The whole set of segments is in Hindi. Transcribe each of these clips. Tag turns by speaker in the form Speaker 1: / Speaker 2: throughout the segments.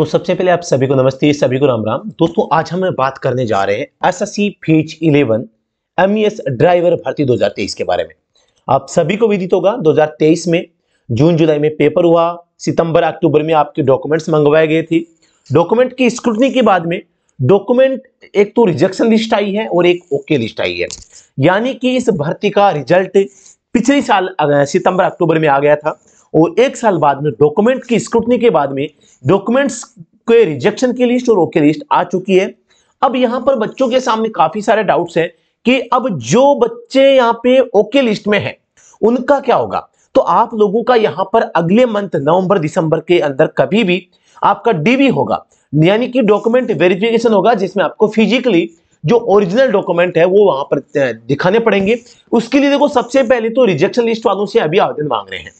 Speaker 1: तो सबसे पहले आप सभी को नमस्ते सभी को राम राम दोस्तों आज हम बात करने जा रहे हैं S S phase eleven M driver भर्ती 2023 के बारे में आप सभी को विदित होगा 2023 में जून जुलाई में पेपर हुआ सितंबर अक्टूबर में आपके डॉक्यूमेंट्स मंगवाए गए थे डॉक्यूमेंट की स्क्रूटनी के बाद में डॉक्यूमेंट एक तो रिजेक्शन लिस्ट आई है और एक ओके लिस्ट आई है यानी कि इस भर्ती का रिजल्ट पिछले साल सितंबर अक्टूबर में आ गया था और एक साल बाद में डॉक्यूमेंट की स्क्रूटनी के बाद में डॉक्यूमेंट्स के रिजेक्शन की लिस्ट और ओके लिस्ट आ चुकी है अब यहां पर बच्चों के सामने काफी सारे डाउट्स हैं कि अब जो बच्चे यहाँ पे ओके लिस्ट में हैं उनका क्या होगा तो आप लोगों का यहां पर अगले मंथ नवंबर दिसंबर के अंदर कभी भी आपका डीवी होगा यानी कि डॉक्यूमेंट वेरिफिकेशन होगा जिसमें आपको फिजिकली जो ओरिजिनल डॉक्यूमेंट है वो वहां पर दिखाने पड़ेंगे उसके लिए देखो सबसे पहले तो रिजेक्शन लिस्ट वालों से अभी आवेदन मांग रहे हैं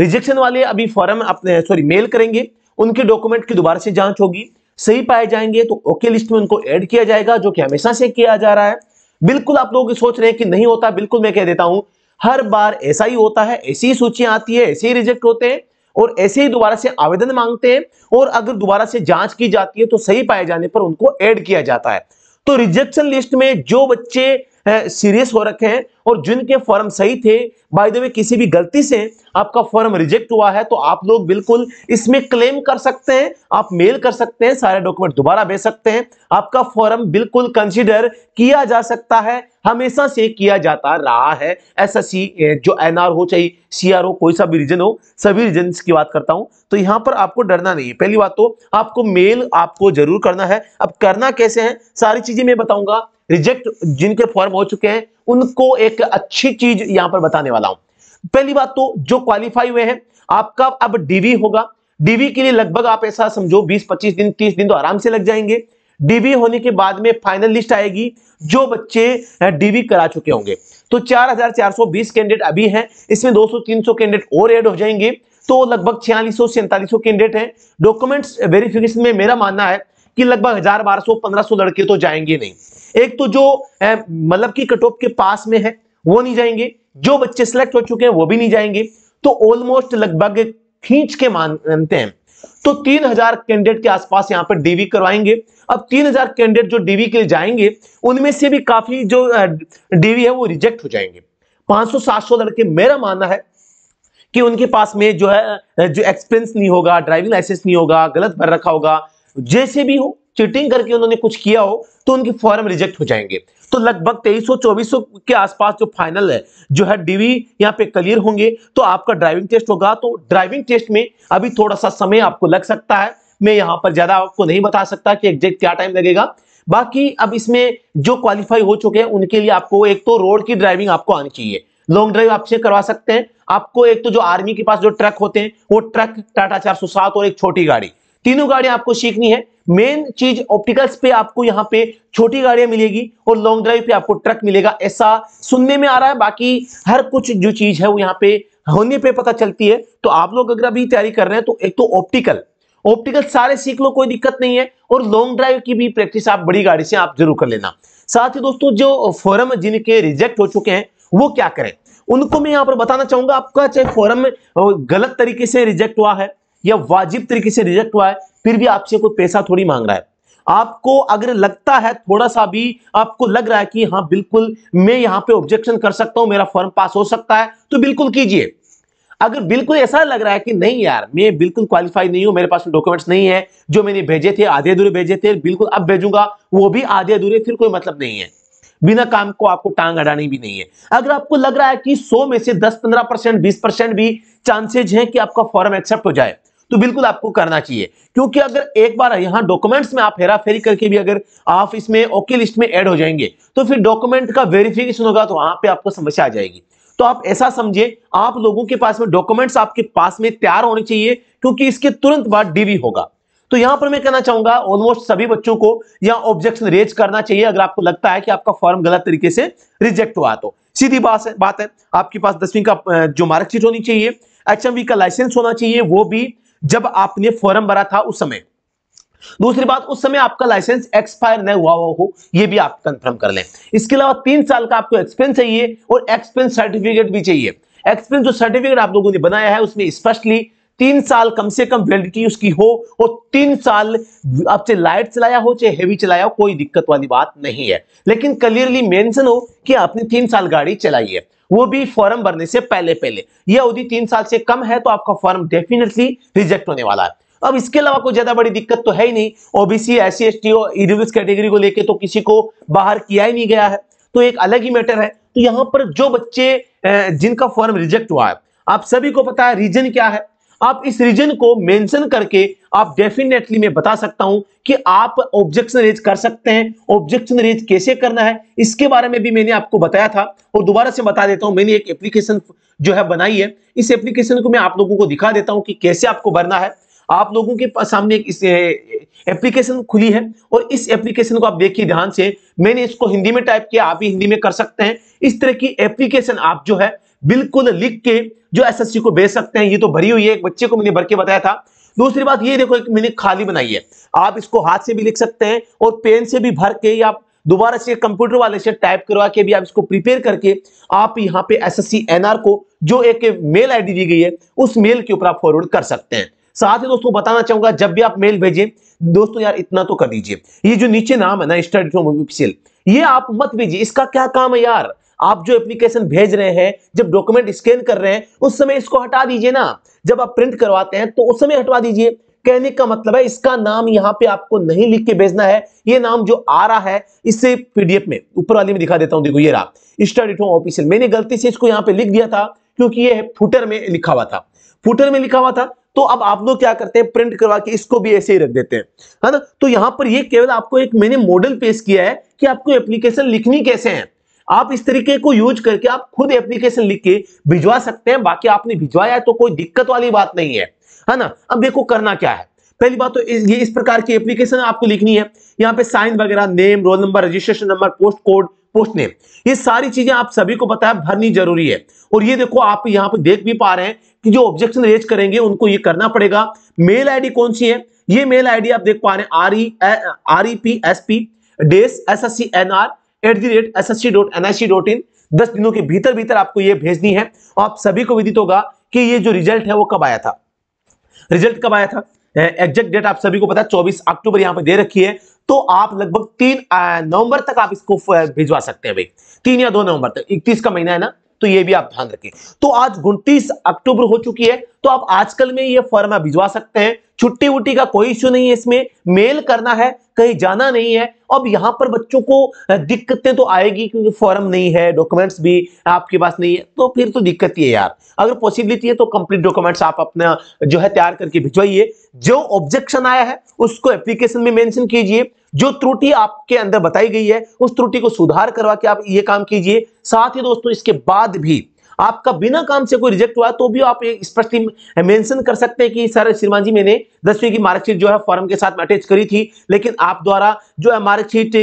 Speaker 1: रिजेक्शन वाले अभी फॉरम अपने सॉरी मेल करेंगे उनके डॉक्यूमेंट की दोबारा से जांच होगी सही पाए जाएंगे तो ओके लिस्ट में उनको ऐड किया जाएगा जो कि हमेशा से किया जा रहा है बिल्कुल आप लोग सोच रहे हैं कि नहीं होता बिल्कुल मैं कह देता हूं हर बार ऐसा ही होता है ऐसी ही सूची आती है ऐसे ही रिजेक्ट होते हैं और ऐसे ही दोबारा से आवेदन मांगते हैं और अगर दोबारा से जांच की जाती है तो सही पाए जाने पर उनको ऐड किया जाता है तो रिजेक्शन लिस्ट में जो बच्चे सीरियस हो रखे हैं और जिनके फॉर्म सही थे बाय द वे किसी भी गलती से आपका फॉर्म रिजेक्ट हुआ है तो आप लोग बिल्कुल इसमें क्लेम कर सकते हैं आप मेल कर सकते हैं सारे डॉक्यूमेंट दोबारा भेज सकते हैं आपका फॉर्म बिल्कुल कंसिडर किया जा सकता है हमेशा से किया जाता रहा है ऐसा सी जो एनआर हो चाहे आर हो कोई सा भी रीजन हो सभी रीजन की बात करता हूं तो यहां पर आपको डरना नहीं है पहली बात तो आपको मेल आपको जरूर करना है अब करना कैसे है सारी चीजें मैं बताऊंगा रिजेक्ट जिनके फॉर्म हो चुके हैं उनको एक अच्छी चीज यहां पर बताने वाला हूं पहली बात तो जो क्वालिफाई हुए हैं आपका अब डीवी होगा डीवी के लिए लगभग आप ऐसा समझो 20-25 दिन 30 दिन तो आराम से लग जाएंगे डीवी होने के बाद में फाइनल लिस्ट आएगी जो बच्चे डीवी करा चुके होंगे तो 4,420 कैंडिडेट अभी हैं इसमें 200-300 कैंडिडेट और एड हो जाएंगे तो लगभग छियालीस सौ सैंतालीस कैंडिडेट हैं डॉक्यूमेंट्स वेरिफिकेशन में मेरा मानना है कि लगभग हजार बारह सौ पंद्रह लड़के तो जाएंगे नहीं एक तो जो मतलब की कट ऑफ के पास में है वो नहीं जाएंगे जो बच्चे सिलेक्ट हो चुके हैं वो भी नहीं जाएंगे तो ऑलमोस्ट लगभग खींच के मानते हैं तो 3000 कैंडिडेट के आसपास यहाँ पर डीवी करवाएंगे अब 3000 कैंडिडेट जो डीवी के लिए जाएंगे उनमें से भी काफी जो डीवी है वो रिजेक्ट हो जाएंगे 500-700 लड़के मेरा मानना है कि उनके पास में जो है जो एक्सपीरियंस नहीं होगा ड्राइविंग लाइसेंस नहीं होगा गलत भर रखा होगा जैसे भी हो चीटिंग करके उन्होंने कुछ किया हो तो उनके फॉर्म रिजेक्ट हो जाएंगे तो लगभग 2300 2400 के आसपास जो फाइनल है जो है डीवी यहाँ पे क्लियर होंगे तो आपका ड्राइविंग टेस्ट होगा तो ड्राइविंग टेस्ट में अभी थोड़ा सा समय आपको लग सकता है मैं यहाँ पर ज्यादा आपको नहीं बता सकता कि एग्जैक्ट क्या टाइम लगेगा बाकी अब इसमें जो क्वालिफाई हो चुके हैं उनके लिए आपको एक तो रोड की ड्राइविंग आपको आनी चाहिए लॉन्ग ड्राइव आपसे करवा सकते हैं आपको एक तो जो आर्मी के पास जो ट्रक होते हैं वो ट्रक टाटा 407 और एक छोटी गाड़ी तीनों गाड़ियां आपको सीखनी है मेन चीज ऑप्टिकल्स पे आपको यहाँ पे छोटी गाड़ियां मिलेगी और लॉन्ग ड्राइव पे आपको ट्रक मिलेगा ऐसा सुनने में आ रहा है बाकी हर कुछ जो चीज है वो यहाँ पे होने पे पता चलती है तो आप लोग अगर अभी तैयारी कर रहे हैं तो एक तो ऑप्टिकल ऑप्टिकल सारे सीख लो कोई दिक्कत नहीं है और लॉन्ग ड्राइव की भी प्रैक्टिस आप बड़ी गाड़ी से आप जरूर कर लेना साथ ही दोस्तों जो फॉरम जिनके रिजेक्ट हो चुके हैं वो क्या करें उनको मैं यहाँ पर बताना चाहूंगा आपका चाहे फॉरम गलत तरीके से रिजेक्ट हुआ है या वाजिब तरीके से रिजेक्ट हुआ है फिर भी आपसे कोई पैसा थोड़ी मांग रहा है आपको अगर लगता है थोड़ा सा भी आपको लग रहा है कि हाँ बिल्कुल मैं यहां पे ऑब्जेक्शन कर सकता हूं मेरा फॉर्म पास हो सकता है तो बिल्कुल कीजिए अगर बिल्कुल ऐसा लग रहा है कि नहीं यार मैं बिल्कुल क्वालिफाई नहीं हूं मेरे पास डॉक्यूमेंट्स नहीं है जो मैंने भेजे थे आधे अधूरे भेजे थे बिल्कुल अब भेजूंगा वो भी आधे अधूरे फिर कोई मतलब नहीं है बिना काम को आपको टांग अड़ानी भी नहीं है अगर आपको लग रहा है कि सौ में से दस पंद्रह परसेंट बीस परसेंट भी चांसेज है कि आपका फॉर्म एक्सेप्ट हो जाए तो बिल्कुल आपको करना चाहिए क्योंकि अगर एक बार यहां डॉक्यूमेंट्स में आप हेरा फेरी करके भी अगर आप इसमें ओके लिस्ट में ऐड हो जाएंगे तो फिर डॉक्यूमेंट का वेरिफिकेशन होगा तो वहां पे आपको समस्या आ जाएगी तो आप ऐसा समझिए आप लोगों के पास में डॉक्यूमेंट्स आपके पास में तैयार होने चाहिए क्योंकि इसके तुरंत बाद डीवी होगा तो यहां पर मैं कहना चाहूंगा ऑलमोस्ट सभी बच्चों को यहां ऑब्जेक्शन रेज करना चाहिए अगर आपको लगता है कि आपका फॉर्म गलत तरीके से रिजेक्ट हुआ तो सीधी बात है बात है आपके पास दसवीं का जो मार्कशीट होनी चाहिए एच का लाइसेंस होना चाहिए वो भी जब आपने फॉर्म भरा था उस समय दूसरी बात उस समय आपका लाइसेंस एक्सपायर नहीं हुआ हुआ हो यह भी आप कंफर्म कर लें इसके अलावा तीन साल का आपको एक्सपीरियंस चाहिए और एक्सपीरियंस सर्टिफिकेट भी चाहिए एक्सपीरियंस जो सर्टिफिकेट आप लोगों ने बनाया है उसमें स्पष्टली तीन साल कम से कम वैलिडिटी उसकी हो और तीन साल आपसे लाइट चलाया हो चाहे हेवी चलाया हो कोई दिक्कत वाली बात नहीं है लेकिन क्लियरली मेंशन हो कि आपने तीन साल गाड़ी चलाई है वो भी फॉर्म भरने से पहले पहले यह अवधि तीन साल से कम है तो आपका फॉर्म डेफिनेटली रिजेक्ट होने वाला है अब इसके अलावा कोई ज्यादा बड़ी दिक्कत तो है ही नहीं OBC S C S T और कैटेगरी को लेकर तो किसी को बाहर किया ही नहीं गया है तो एक अलग ही मैटर है तो यहां पर जो बच्चे जिनका फॉर्म रिजेक्ट हुआ है आप सभी को पता है रीजन क्या है आप इस रीजन को मेंशन करके आप डेफिनेटली मैं बता सकता हूं कि आप ऑब्जेक्शन रेज कर सकते हैं ऑब्जेक्शन रेज कैसे करना है इसके बारे में भी मैंने आपको बताया था और दोबारा से बता देता हूं मैंने एक एप्लीकेशन जो है बनाई है इस एप्लीकेशन को मैं आप लोगों को दिखा देता हूं कि कैसे आपको भरना है आप लोगों के सामने एक एप्लीकेशन खुली है और इस एप्लीकेशन को आप देखिए ध्यान से मैंने इसको हिंदी में टाइप किया आप भी हिंदी में कर सकते हैं इस तरह की एप्लीकेशन आप जो है बिल्कुल लिख के जो एसएससी को भेज सकते हैं ये तो भरी हुई है एक बच्चे को मैंने भर के बताया था दूसरी बात ये देखो एक मैंने खाली बनाई है आप इसको हाथ से भी लिख सकते हैं और पेन से भी भर के या दोबारा से कंप्यूटर वाले से टाइप करवा के भी आप इसको प्रिपेयर करके आप यहाँ पे एसएससी एनआर को जो एक मेल आईडी दी गई है उस मेल के ऊपर आप फॉरवर्ड कर सकते हैं साथ ही दोस्तों बताना चाहूंगा जब भी आप मेल भेजें दोस्तों यार इतना तो कर दीजिए ये जो नीचे नाम है ना स्टडी फ्रॉम ऑफिशियल ये आप मत भेजिए इसका क्या काम है यार आप जो एप्लीकेशन भेज रहे हैं जब डॉक्यूमेंट स्कैन कर रहे हैं उस समय इसको हटा दीजिए ना जब आप प्रिंट करवाते हैं तो उस समय हटवा दीजिए कहने का मतलब है इसका नाम यहाँ पे आपको नहीं लिख के भेजना है ये नाम जो आ रहा है इसे पीडीएफ में ऊपर वाले में दिखा देता हूँ देखो ये रहा स्टडी होम ऑफिशियल मैंने गलती से इसको यहाँ पे लिख दिया था क्योंकि ये फुटर में लिखा हुआ था फुटर में लिखा हुआ था तो अब आप लोग क्या करते हैं प्रिंट करवा के इसको भी ऐसे ही रख देते हैं है ना तो यहाँ पर ये केवल आपको एक मैंने मॉडल पेश किया है कि आपको एप्लीकेशन लिखनी कैसे है आप इस तरीके को यूज करके आप खुद एप्लीकेशन लिख के भिजवा सकते हैं बाकी आपने भिजवाया तो कोई दिक्कत वाली बात नहीं है है ना अब देखो करना क्या है पहली बात तो ये इस प्रकार की एप्लीकेशन आपको लिखनी है यहाँ पे साइन वगैरह name roll number registration number post code post name ये सारी चीजें आप सभी को बताया भरनी जरूरी है और ये देखो आप यहाँ पे देख भी पा रहे हैं कि जो ऑब्जेक्शन रेज करेंगे उनको ये करना पड़ेगा मेल आईडी कौन सी है ये मेल आईडी आप देख पा रहे हैं R E R E P S P डेस S S C N R at the rate S S C dot N I C dot in दस दिनों के भीतर भीतर आपको ये भेजनी है और आप सभी को विदित होगा कि ये जो रिजल्ट है वो कब आया था रिजल्ट कब आया था एग्जैक्ट डेट आप सभी को पता है चौबीस अक्टूबर यहाँ पे दे रखी है तो आप लगभग तीन नवंबर तक आप इसको भिजवा सकते हैं भाई तीन या दो नवंबर तक इकतीस का महीना है ना तो ये भी आप ध्यान रखें तो आज उनतीस अक्टूबर हो चुकी है तो आप आजकल में ये फॉर्म भिजवा सकते हैं छुट्टी वुट्टी का कोई इश्यू नहीं है इसमें मेल करना है कहीं जाना नहीं है अब यहां पर बच्चों को दिक्कतें तो आएगी क्योंकि फॉर्म नहीं है डॉक्यूमेंट्स भी आपके पास नहीं है तो फिर तो दिक्कत ही है यार अगर पॉसिबिलिटी है तो कंप्लीट डॉक्यूमेंट्स आप अपना जो है तैयार करके भिजवाइए जो ऑब्जेक्शन आया है उसको एप्लीकेशन में मेंशन कीजिए जो त्रुटि आपके अंदर बताई गई है उस त्रुटि को सुधार करवा के आप ये काम कीजिए साथ ही दोस्तों इसके बाद भी आपका बिना काम से कोई रिजेक्ट हुआ तो भी आप स्पष्ट मेंशन कर सकते हैं कि सर श्रीमान जी मैंने दसवीं की मार्कशीट जो है फॉर्म के साथ में अटैच करी थी लेकिन आप द्वारा जो है मार्कशीट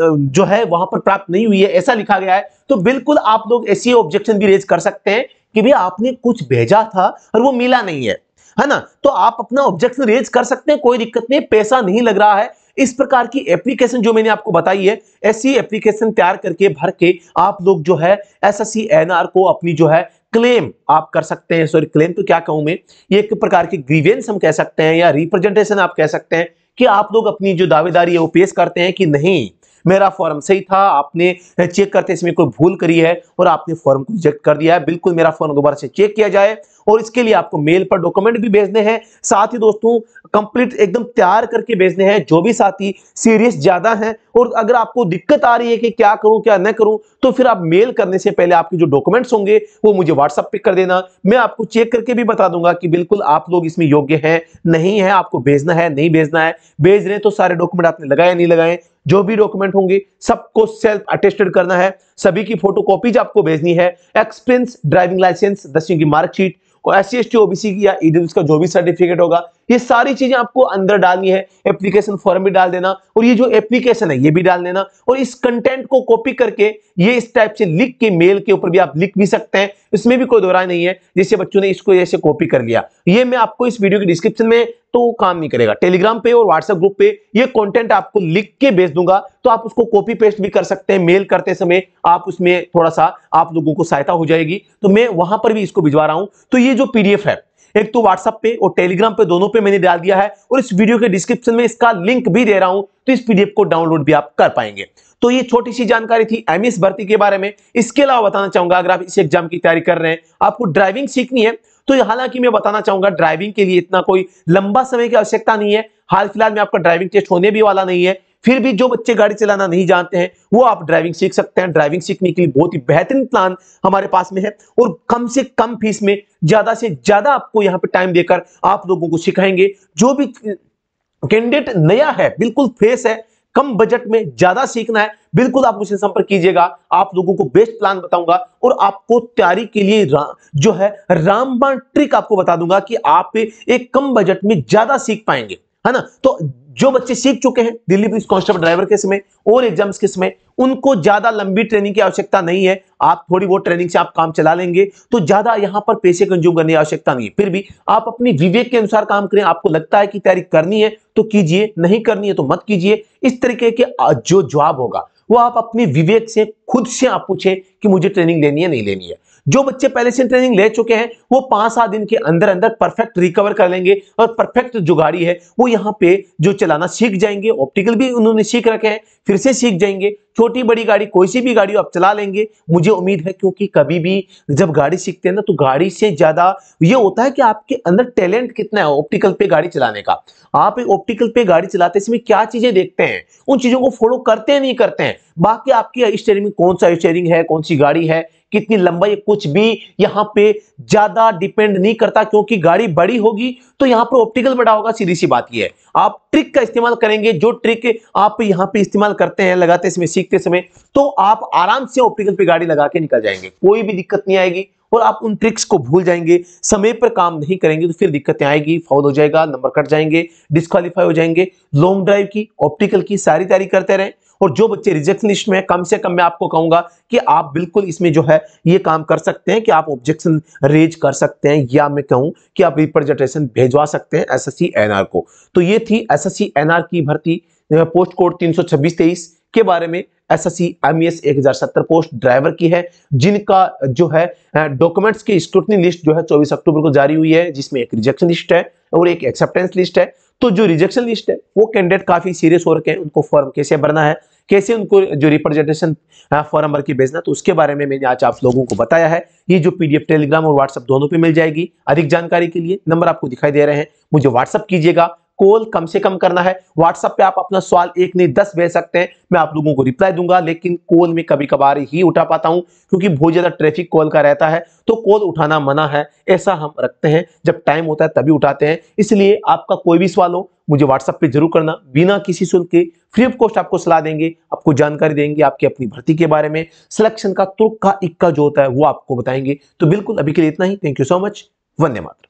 Speaker 1: जो है वहां पर प्राप्त नहीं हुई है ऐसा लिखा गया है तो बिल्कुल आप लोग ऐसी ऑब्जेक्शन भी रेज कर सकते हैं कि भाई आपने कुछ भेजा था और वो मिला नहीं है है ना तो आप अपना ऑब्जेक्शन रेज कर सकते हैं कोई दिक्कत नहीं पैसा नहीं लग रहा है इस प्रकार की एप्लीकेशन जो मैंने आपको बताई है ऐसी एप्लीकेशन तैयार करके भर के आप लोग जो है एसएससी एनआर को अपनी जो है क्लेम आप कर सकते हैं सॉरी क्लेम तो क्या कहूं मैं ये एक प्रकार की ग्रीवेंस हम कह सकते हैं या रिप्रेजेंटेशन आप कह सकते हैं कि आप लोग अपनी जो दावेदारी है वो पेश करते हैं कि नहीं मेरा फॉर्म सही था आपने चेक करते इसमें कोई भूल करी है और आपने फॉर्म को रिजेक्ट कर दिया है बिल्कुल मेरा फॉर्म दोबारा से चेक किया जाए और इसके लिए आपको मेल पर डॉक्यूमेंट भी भेजने हैं साथ ही दोस्तों कंप्लीट एकदम तैयार करके भेजने हैं जो भी साथी सीरियस ज्यादा हैं और अगर आपको दिक्कत आ रही है कि क्या करूं क्या न करूं तो फिर आप मेल करने से पहले आपके जो डॉक्यूमेंट्स होंगे वो मुझे व्हाट्सअप पे कर देना मैं आपको चेक करके भी बता दूंगा कि बिल्कुल आप लोग इसमें योग्य है नहीं है आपको भेजना है नहीं भेजना है भेज रहे तो सारे डॉक्यूमेंट आपने लगाए नहीं लगाए जो भी डॉक्यूमेंट होंगे सबको सेल्फ अटेस्टेड करना है सभी की फोटो कॉपीज आपको भेजनी है एक्सपीरियंस ड्राइविंग लाइसेंस दसवीं की मार्कशीट और S C S T OBC की या का जो भी सर्टिफिकेट होगा ये सारी चीजें आपको अंदर डालनी है एप्लीकेशन फॉर्म भी डाल देना और ये जो एप्लीकेशन है ये भी डाल देना और इस कंटेंट को कॉपी करके ये इस टाइप से लिख के मेल के ऊपर भी आप लिख भी सकते हैं इसमें भी कोई दोहरा नहीं है जैसे बच्चों ने इसको ऐसे कॉपी कर लिया ये मैं आपको इस वीडियो के डिस्क्रिप्शन में तो काम नहीं करेगा टेलीग्राम पे और व्हाट्सएप ग्रुप पे ये कंटेंट आपको लिख के भेज दूंगा तो आप उसको कॉपी पेस्ट भी कर सकते हैं मेल करते समय आप उसमें थोड़ा सा आप लोगों को सहायता हो जाएगी तो मैं वहां पर भी इसको भिजवा रहा हूं तो ये जो पीडीएफ है एक तो व्हाट्सअप पे और टेलीग्राम पे दोनों पे मैंने डाल दिया है और इस वीडियो के डिस्क्रिप्शन में इसका लिंक भी दे रहा हूं तो इस पीडीएफ को डाउनलोड भी आप कर पाएंगे तो ये छोटी सी जानकारी थी एमएस भर्ती के बारे में इसके अलावा बताना चाहूंगा अगर आप इस एग्जाम की तैयारी कर रहे हैं आपको ड्राइविंग सीखनी है तो हालांकि मैं बताना चाहूंगा ड्राइविंग के लिए इतना कोई लंबा समय की आवश्यकता नहीं है हाल फिलहाल में आपका ड्राइविंग टेस्ट होने भी वाला नहीं है फिर भी जो बच्चे गाड़ी चलाना नहीं जानते हैं वो आप ड्राइविंग सीख सकते हैं ड्राइविंग सीखने के लिए बहुत ही बेहतरीन प्लान हमारे पास में है और कम से कम फीस में ज्यादा से ज्यादा आपको यहाँ पे टाइम देकर आप लोगों को सिखाएंगे जो भी कैंडिडेट नया है बिल्कुल फ्रेश है कम बजट में ज्यादा सीखना है बिल्कुल आप मुझसे संपर्क कीजिएगा आप लोगों को बेस्ट प्लान बताऊंगा और आपको तैयारी के लिए जो है रामबाण ट्रिक आपको बता दूंगा कि आप एक कम बजट में ज्यादा सीख पाएंगे है ना तो जो बच्चे सीख चुके हैं दिल्ली पुलिस कांस्टेबल ड्राइवर के समय और एग्जाम्स के समय उनको ज्यादा लंबी ट्रेनिंग की आवश्यकता नहीं है आप थोड़ी बहुत ट्रेनिंग से आप काम चला लेंगे तो ज्यादा यहां पर पैसे कंज्यूम करने की आवश्यकता नहीं है फिर भी आप अपनी विवेक के अनुसार काम करें आपको लगता है कि तैयारी करनी है तो कीजिए नहीं करनी है तो मत कीजिए इस तरीके के जो जवाब होगा वो आप अपने विवेक से खुद से आप पूछें कि मुझे ट्रेनिंग लेनी है नहीं लेनी है जो बच्चे पहले से ट्रेनिंग ले चुके हैं वो पांच सात दिन के अंदर अंदर परफेक्ट रिकवर कर लेंगे और परफेक्ट जो गाड़ी है वो यहाँ पे जो चलाना सीख जाएंगे ऑप्टिकल भी उन्होंने सीख रखे हैं फिर से सीख जाएंगे छोटी बड़ी गाड़ी कोई सी भी गाड़ी आप चला लेंगे मुझे उम्मीद है क्योंकि कभी भी जब गाड़ी सीखते हैं ना तो गाड़ी से ज्यादा ये होता है कि आपके अंदर टैलेंट कितना है ऑप्टिकल पे गाड़ी चलाने का आप ऑप्टिकल पे गाड़ी चलाते समय क्या चीजें देखते हैं उन चीजों को फॉलो करते हैं नहीं करते हैं बाकी आपकी स्टेयरिंग में कौन सा स्टेयरिंग है कौन सी गाड़ी है कितनी लंबाई कुछ भी यहाँ पे ज्यादा डिपेंड नहीं करता क्योंकि गाड़ी बड़ी होगी तो यहाँ पर ऑप्टिकल बड़ा होगा सीधी सी बात यह है आप ट्रिक का इस्तेमाल करेंगे जो ट्रिक आप यहाँ पे इस्तेमाल करते हैं लगाते समय सीख सीखते समय तो आप आराम से ऑप्टिकल पे गाड़ी लगा के निकल जाएंगे कोई भी दिक्कत नहीं आएगी और आप उन ट्रिक्स को भूल जाएंगे समय पर काम नहीं करेंगे तो फिर दिक्कतें आएगी फॉल हो जाएगा नंबर कट जाएंगे डिस्कालीफाई हो जाएंगे लॉन्ग ड्राइव की ऑप्टिकल की सारी तैयारी करते रहे और जो बच्चे रिजेक्शन लिस्ट में कम से कम मैं आपको कहूंगा कि आप बिल्कुल इसमें जो है ये काम कर सकते हैं कि आप ऑब्जेक्शन रेज कर सकते हैं या मैं कहूं कि आप रिप्रेजेंटेशन भेजवा सकते हैं एसएससी एनआर को तो ये थी एसएससी एनआर की भर्ती पोस्ट कोड तीन सौ के बारे में एसएससी एमईएस 1070 पोस्ट ड्राइवर की है जिनका जो है डॉक्यूमेंट्स की स्क्रूटनी लिस्ट जो है 24 अक्टूबर को जारी हुई है जिसमें एक रिजेक्शन लिस्ट है और एक एक्सेप्टेंस लिस्ट है तो जो रिजेक्शन लिस्ट है वो कैंडिडेट काफी सीरियस हो रखे हैं उनको फॉर्म कैसे भरना है कैसे उनको जो रिप्रेजेंटेशन फॉर्म भर के भेजना तो उसके बारे में मैंने आज आप लोगों को बताया है ये जो पीडीएफ टेलीग्राम और व्हाट्सअप दोनों पे मिल जाएगी अधिक जानकारी के लिए नंबर आपको दिखाई दे रहे हैं मुझे व्हाट्सअप कीजिएगा कॉल कम से कम करना है व्हाट्सएप पे आप अपना सवाल एक नहीं दस भेज सकते हैं मैं आप लोगों को रिप्लाई दूंगा लेकिन कॉल में कभी कभार ही उठा पाता हूं क्योंकि बहुत ज़्यादा ट्रैफिक कॉल का रहता है तो कॉल उठाना मना है ऐसा हम रखते हैं जब टाइम होता है तभी उठाते हैं इसलिए आपका कोई भी सवाल हो मुझे व्हाट्सअप पे जरूर करना बिना किसी शुल्क के फ्री ऑफ कॉस्ट आपको सलाह देंगे आपको जानकारी देंगे आपकी अपनी भर्ती के बारे में सिलेक्शन का तुर्क का इक्का जो होता है वो आपको बताएंगे तो बिल्कुल अभी के लिए इतना ही थैंक यू सो मच वंदे मात्र